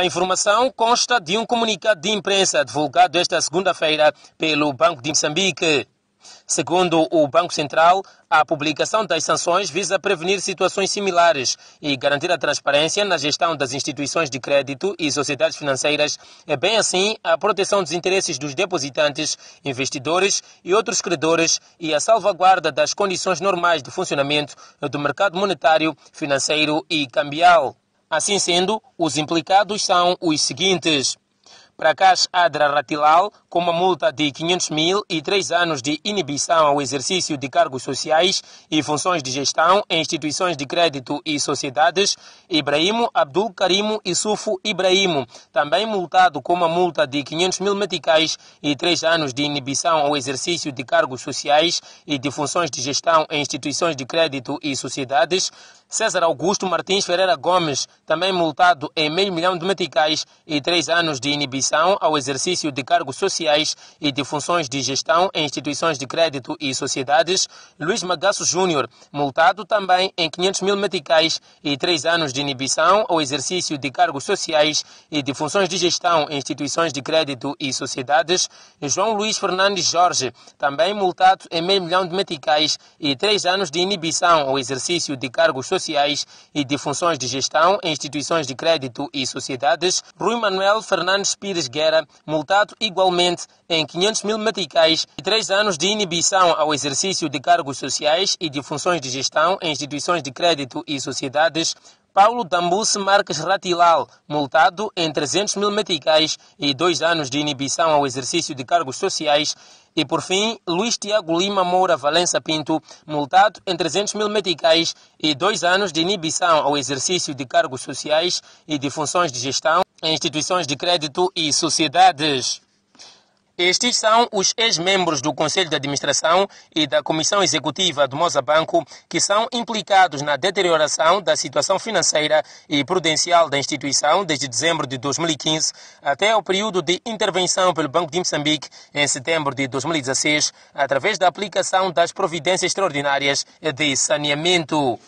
A informação consta de um comunicado de imprensa divulgado esta segunda-feira pelo Banco de Moçambique. Segundo o Banco Central, a publicação das sanções visa prevenir situações similares e garantir a transparência na gestão das instituições de crédito e sociedades financeiras, é bem assim a proteção dos interesses dos depositantes, investidores e outros credores e a salvaguarda das condições normais de funcionamento do mercado monetário, financeiro e cambial. Assim sendo, os implicados são os seguintes: Prakash Adra Ratilal com uma multa de 500 mil e três anos de inibição ao exercício de cargos sociais e funções de gestão em instituições de crédito e sociedades, Ibrahimo Abdul Karimo Isufo Ibrahimo, também multado com uma multa de 500 mil meticais e três anos de inibição ao exercício de cargos sociais e de funções de gestão em instituições de crédito e sociedades, César Augusto Martins Ferreira Gomes, também multado em meio milhão de meticais e três anos de inibição ao exercício de cargos sociais e de funções de gestão em instituições de crédito e sociedades, Luiz Magasso Júnior, multado também em 500 mil meticais e três anos de inibição ao exercício de cargos sociais e de funções de gestão em instituições de crédito e sociedades, João Luiz Fernandes Jorge, também multado em meio milhão de meticais e três anos de inibição ao exercício de cargos sociais e de funções de gestão em instituições de crédito e sociedades, Rui Manuel Fernandes Pires Rodrigues Guerra, multado igualmente em 500 mil meticais e três anos de inibição ao exercício de cargos sociais e de funções de gestão em instituições de crédito e sociedades Paulo Dambus Marques Ratilal, multado em 300 mil meticais e dois anos de inibição ao exercício de cargos sociais. E, por fim, Luiz Tiago Lima Moura Valença Pinto, multado em 300 mil meticais e dois anos de inibição ao exercício de cargos sociais e de funções de gestão em instituições de crédito e sociedades. Estes são os ex-membros do Conselho de Administração e da Comissão Executiva do Banco que são implicados na deterioração da situação financeira e prudencial da instituição desde dezembro de 2015 até o período de intervenção pelo Banco de Moçambique em setembro de 2016, através da aplicação das providências extraordinárias de saneamento.